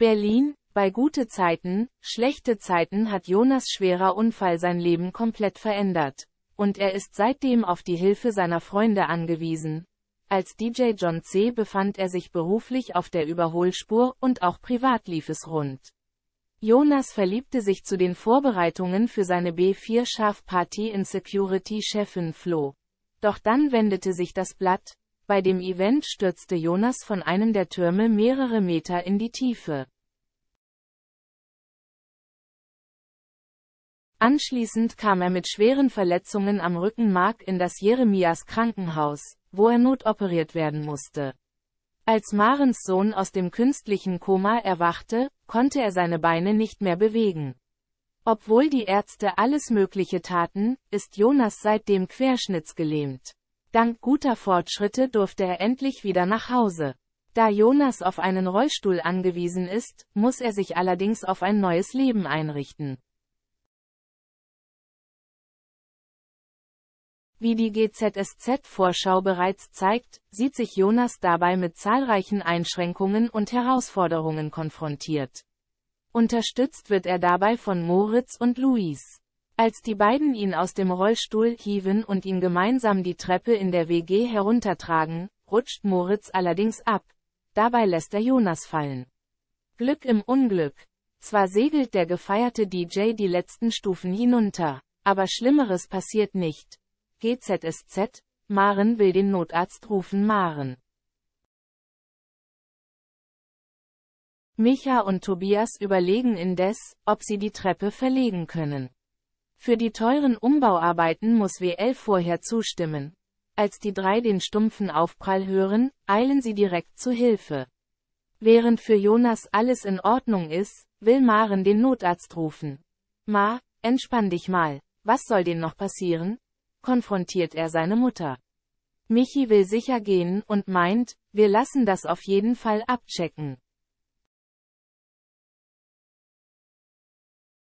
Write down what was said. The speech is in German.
Berlin, bei gute Zeiten, schlechte Zeiten hat Jonas schwerer Unfall sein Leben komplett verändert. Und er ist seitdem auf die Hilfe seiner Freunde angewiesen. Als DJ John C. befand er sich beruflich auf der Überholspur und auch privat lief es rund. Jonas verliebte sich zu den Vorbereitungen für seine B4 Schafparty in Security-Chefin Flo. Doch dann wendete sich das Blatt, bei dem Event stürzte Jonas von einem der Türme mehrere Meter in die Tiefe. Anschließend kam er mit schweren Verletzungen am Rückenmark in das Jeremias Krankenhaus, wo er notoperiert werden musste. Als Marens Sohn aus dem künstlichen Koma erwachte, konnte er seine Beine nicht mehr bewegen. Obwohl die Ärzte alles Mögliche taten, ist Jonas seitdem querschnittsgelähmt. Dank guter Fortschritte durfte er endlich wieder nach Hause. Da Jonas auf einen Rollstuhl angewiesen ist, muss er sich allerdings auf ein neues Leben einrichten. Wie die GZSZ-Vorschau bereits zeigt, sieht sich Jonas dabei mit zahlreichen Einschränkungen und Herausforderungen konfrontiert. Unterstützt wird er dabei von Moritz und Luis. Als die beiden ihn aus dem Rollstuhl hieven und ihn gemeinsam die Treppe in der WG heruntertragen, rutscht Moritz allerdings ab. Dabei lässt er Jonas fallen. Glück im Unglück. Zwar segelt der gefeierte DJ die letzten Stufen hinunter, aber Schlimmeres passiert nicht. GZSZ, Maren will den Notarzt rufen Maren. Micha und Tobias überlegen indes, ob sie die Treppe verlegen können. Für die teuren Umbauarbeiten muss WL vorher zustimmen. Als die drei den stumpfen Aufprall hören, eilen sie direkt zu Hilfe. Während für Jonas alles in Ordnung ist, will Maren den Notarzt rufen. Ma, entspann dich mal, was soll denn noch passieren? konfrontiert er seine Mutter. Michi will sicher gehen und meint, wir lassen das auf jeden Fall abchecken.